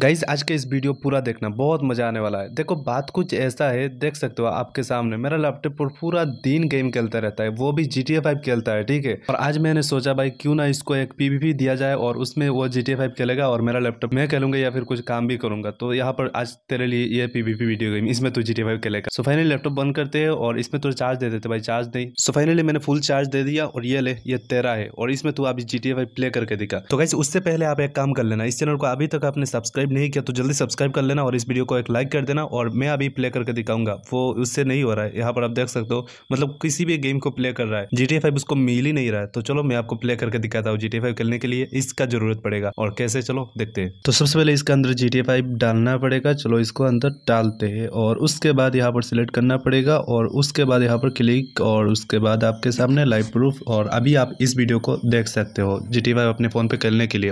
guys आज के इस वीडियो पूरा देखना बहुत मज़ा आने वाला है देखो बात कुछ ऐसा है देख सकते हो आपके सामने मेरा लैपटॉप पर पूरा दिन गेम खेलता रहता है वो भी जी टी फाइव खेलता है ठीक है और आज मैंने सोचा भाई क्यों ना इसको एक पी वी दिया जाए और उसमें वो जी टी फाइव खेलेगा और मेरा लैपटॉप मैं खेलूंगा या फिर कुछ काम भी करूंगा तो यहाँ पर आज तेरे लिए ये पी वीडियो गेम इसमें तो जी टी फाइव खेलेगा सो फाइनली लैपटॉप बंद करते हैं और इसमें तो चार्ज दे देते भाई चार्ज नहीं सो फाइनली मैंने फुल चार्ज दे दिया और ये ले ये तेरा है और इसमें तू अभी जी टी फाइव प्ले करके दिखा तो गाइज उससे पहले आप एक काम कर लेना इस चैनल को अभी तक आपने सब्सक्राइब सब्सक्राइब नहीं किया तो जल्दी सब्सक्राइब कर लेना और इस वीडियो को एक लाइक कर देना और मैं अभी प्ले करके दिखाऊंगा वो उससे नहीं हो रहा है यहाँ पर आप देख सकते हो मतलब किसी भी गेम को प्ले कर रहा है जीटी फाइव उसको मिल ही नहीं रहा है तो चलो मैं आपको प्ले करके दिखाता हूँ जीटी फाइव खेलने के लिए इसका जरूरत पड़ेगा और कैसे चलो देखते हैं तो सबसे पहले इसके अंदर जीटी फाइव डालना पड़ेगा चलो इसको अंदर डालते हैं और उसके बाद यहाँ पर सिलेक्ट करना पड़ेगा और उसके बाद यहाँ पर क्लिक और उसके बाद आपके सामने लाइव प्रूफ और अभी आप इस वीडियो को देख सकते हो जीटी फाइव अपने फ़ोन पे खेलने के लिए